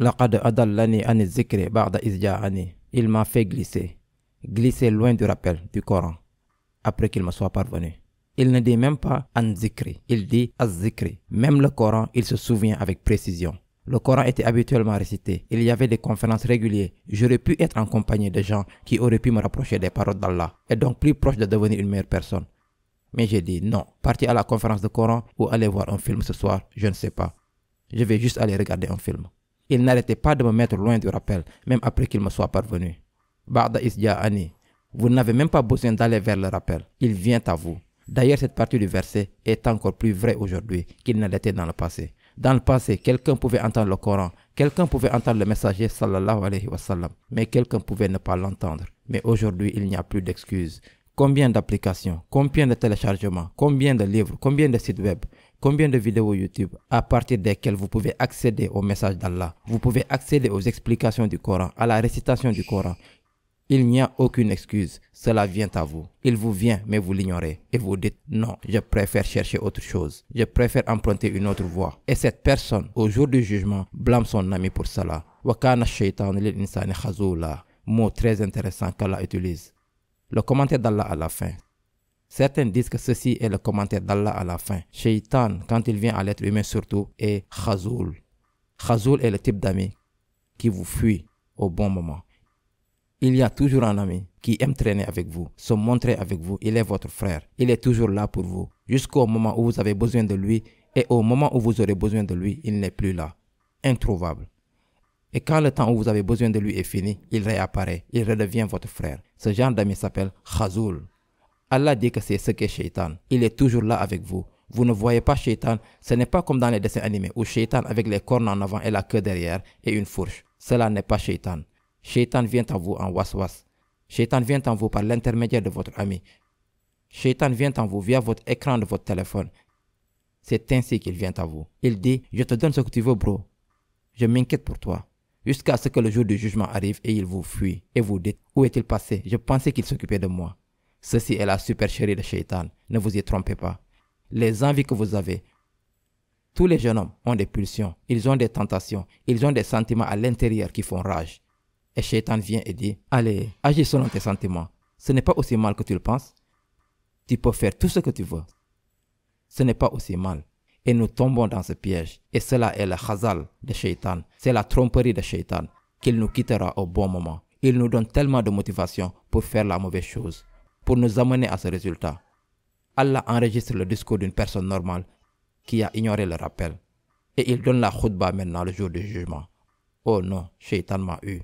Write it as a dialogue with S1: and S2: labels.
S1: Il m'a fait glisser, glisser loin du rappel du Coran, après qu'il me soit parvenu. Il ne dit même pas an il dit az Même le Coran, il se souvient avec précision. Le Coran était habituellement récité. Il y avait des conférences régulières. J'aurais pu être en compagnie de gens qui auraient pu me rapprocher des paroles d'Allah et donc plus proche de devenir une meilleure personne. Mais j'ai dit non, partir à la conférence de Coran ou aller voir un film ce soir, je ne sais pas. Je vais juste aller regarder un film il n'arrêtait pas de me mettre loin du rappel, même après qu'il me soit parvenu. Ba'da vous n'avez même pas besoin d'aller vers le rappel, il vient à vous. D'ailleurs, cette partie du verset est encore plus vraie aujourd'hui qu'il ne l'était dans le passé. Dans le passé, quelqu'un pouvait entendre le Coran, quelqu'un pouvait entendre le messager sallallahu alayhi wa mais quelqu'un pouvait ne pas l'entendre. Mais aujourd'hui, il n'y a plus d'excuses combien d'applications, combien de téléchargements, combien de livres, combien de sites web, combien de vidéos YouTube à partir desquelles vous pouvez accéder au message d'Allah, vous pouvez accéder aux explications du Coran, à la récitation du Coran. Il n'y a aucune excuse, cela vient à vous. Il vous vient, mais vous l'ignorez. Et vous dites, non, je préfère chercher autre chose. Je préfère emprunter une autre voie. Et cette personne, au jour du jugement, blâme son ami pour cela. Wakana shaitan lil Mot très intéressant qu'Allah utilise le commentaire d'Allah à la fin. Certains disent que ceci est le commentaire d'Allah à la fin. Shaitan, quand il vient à l'être humain surtout, est Khazoul. Khazoul est le type d'ami qui vous fuit au bon moment. Il y a toujours un ami qui aime traîner avec vous, se montrer avec vous. Il est votre frère. Il est toujours là pour vous. Jusqu'au moment où vous avez besoin de lui et au moment où vous aurez besoin de lui, il n'est plus là. Introuvable. Et quand le temps où vous avez besoin de lui est fini, il réapparaît, il redevient votre frère. Ce genre d'ami s'appelle Khazoul. Allah dit que c'est ce qu'est Shaitan. Il est toujours là avec vous. Vous ne voyez pas Shaitan. Ce n'est pas comme dans les dessins animés où Shaitan avec les cornes en avant et la queue derrière et une fourche. Cela n'est pas Shaitan. Shaitan vient à vous en waswas. Shaitan vient en vous par l'intermédiaire de votre ami. Shaitan vient en vous via votre écran de votre téléphone. C'est ainsi qu'il vient à vous. Il dit, je te donne ce que tu veux, bro. Je m'inquiète pour toi jusqu'à ce que le jour du jugement arrive et il vous fuit et vous dites Où est-il passé Je pensais qu'il s'occupait de moi. Ceci est la supercherie de Shaitan, ne vous y trompez pas. Les envies que vous avez, tous les jeunes hommes ont des pulsions, ils ont des tentations, ils ont des sentiments à l'intérieur qui font rage. Et Shaitan vient et dit Allez, agis selon tes sentiments. Ce n'est pas aussi mal que tu le penses. Tu peux faire tout ce que tu veux. Ce n'est pas aussi mal. Et nous tombons dans ce piège. Et cela est le chazal de Shaitan c'est la tromperie de Shaitan qu'il nous quittera au bon moment. Il nous donne tellement de motivation pour faire la mauvaise chose, pour nous amener à ce résultat. Allah enregistre le discours d'une personne normale qui a ignoré le rappel. Et il donne la khutba maintenant le jour du jugement. Oh non, Shaitan m'a eu.